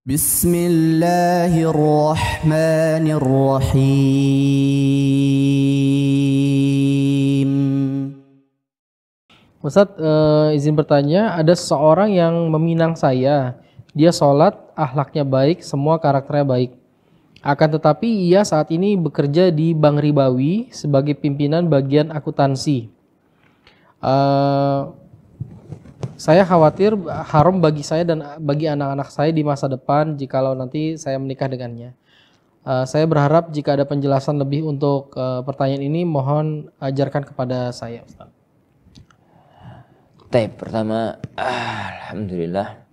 بسم الله الرحمن الرحيم Ustaz, uh, izin bertanya, ada seorang yang meminang saya. Dia sholat, ahlaknya baik, semua karakternya baik. Akan tetapi ia saat ini bekerja di Bank Ribawi sebagai pimpinan bagian akuntansi. Uh, saya khawatir haram bagi saya dan bagi anak-anak saya di masa depan jikalau nanti saya menikah dengannya. Uh, saya berharap jika ada penjelasan lebih untuk uh, pertanyaan ini mohon ajarkan kepada saya Ustaz. pertama alhamdulillah.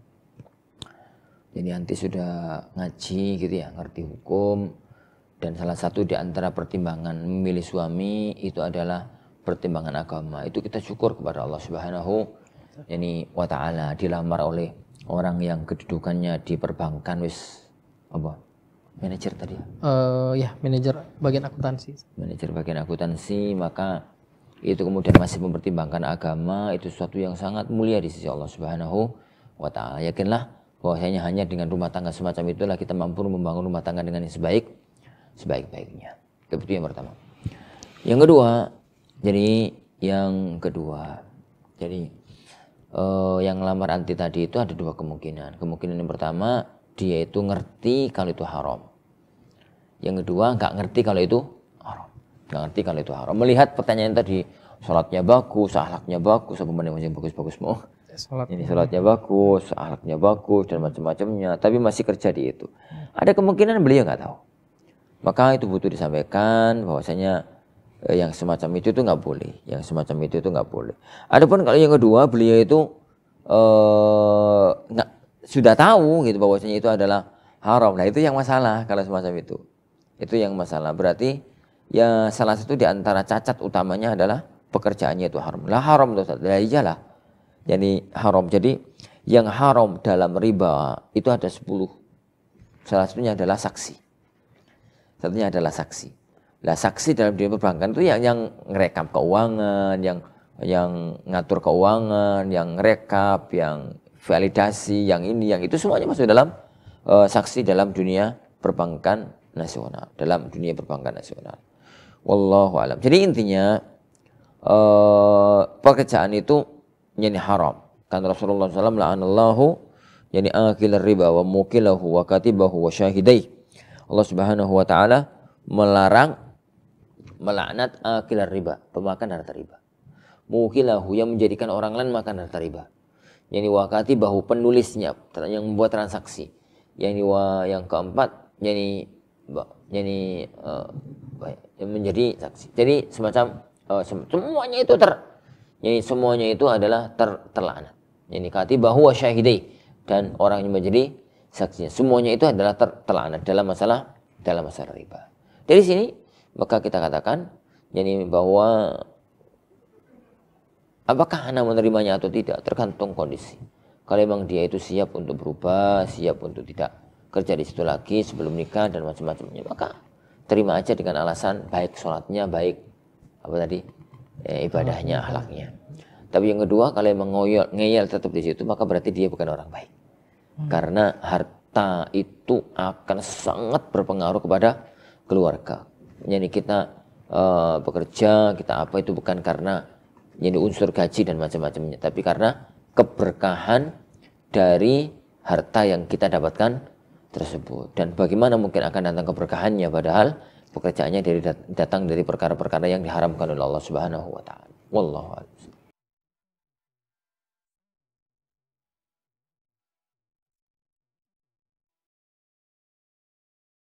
Jadi nanti sudah ngaji gitu ya, ngerti hukum dan salah satu di antara pertimbangan memilih suami itu adalah pertimbangan agama. Itu kita syukur kepada Allah Subhanahu yani wa taala dilamar oleh orang yang kedudukannya di perbankan wis apa manajer tadi ya? Eh Uh, ya, manajer bagian akuntansi. Manajer bagian akuntansi, maka itu kemudian masih mempertimbangkan agama itu sesuatu yang sangat mulia di sisi Allah Subhanahu wa taala. Yakinlah bahwasanya hanya dengan rumah tangga semacam itulah kita mampu membangun rumah tangga dengan yang sebaik sebaik-baiknya. Itu yang pertama. Yang kedua, jadi yang kedua. Jadi uh, yang lamar anti tadi itu ada dua kemungkinan. Kemungkinan yang pertama dia itu ngerti kalau itu haram. Yang kedua nggak ngerti kalau itu haram. Nggak ngerti kalau itu haram. Melihat pertanyaan tadi, sholatnya bagus, ahlaknya bagus, apa mana yang bagus-bagus mau. Sholat. Ini sholatnya bagus, ahlaknya bagus dan macam-macamnya, tapi masih kerja di itu. Ada kemungkinan beliau nggak tahu. Maka itu butuh disampaikan bahwasanya Eh, yang semacam itu itu nggak boleh yang semacam itu itu nggak boleh adapun kalau yang kedua beliau itu eh gak, sudah tahu gitu bahwasanya itu adalah haram nah itu yang masalah kalau semacam itu itu yang masalah berarti ya salah satu di antara cacat utamanya adalah pekerjaannya itu haram lah haram itu lah ijalah jadi haram jadi yang haram dalam riba itu ada sepuluh. salah satunya adalah saksi satunya adalah saksi lah saksi dalam dunia perbankan itu yang yang ngerekam keuangan, yang yang ngatur keuangan, yang rekap, yang validasi, yang ini, yang itu semuanya masuk dalam uh, saksi dalam dunia perbankan nasional, dalam dunia perbankan nasional. Wallahu alam. Jadi intinya uh, pekerjaan itu nyanyi haram. Kan Rasulullah SAW la'anallahu yani akil riba wa mukilahu wa katibahu wa syahidai. Allah Subhanahu wa taala melarang melaknat akilar eh, riba, pemakan harta riba. Mukilahu yang menjadikan orang lain makan harta riba. Yang diwakati bahu penulisnya yang membuat transaksi. Yang diwa, yang keempat yang, yani uh, eh, yang menjadi saksi. Jadi semacam uh, semuanya itu ter yang semuanya itu adalah ter terlaknat. Yang dikati bahwa syahidai dan orang yang menjadi saksinya. Semuanya itu adalah ter terlaknat dalam masalah dalam masalah riba. Dari sini maka kita katakan yakni bahwa apakah anak menerimanya atau tidak tergantung kondisi. Kalau memang dia itu siap untuk berubah, siap untuk tidak kerja di situ lagi sebelum nikah dan macam-macamnya, maka terima aja dengan alasan baik sholatnya, baik apa tadi e, ibadahnya, akhlaknya. Tapi yang kedua, kalau memang ngoyol, ngeyel tetap di situ, maka berarti dia bukan orang baik. Hmm. Karena harta itu akan sangat berpengaruh kepada keluarga, jadi kita uh, bekerja kita apa itu bukan karena jadi unsur gaji dan macam-macamnya tapi karena keberkahan dari harta yang kita dapatkan tersebut dan bagaimana mungkin akan datang keberkahannya padahal pekerjaannya dari datang dari perkara-perkara yang diharamkan oleh Allah Subhanahu wa taala wallahu a'lam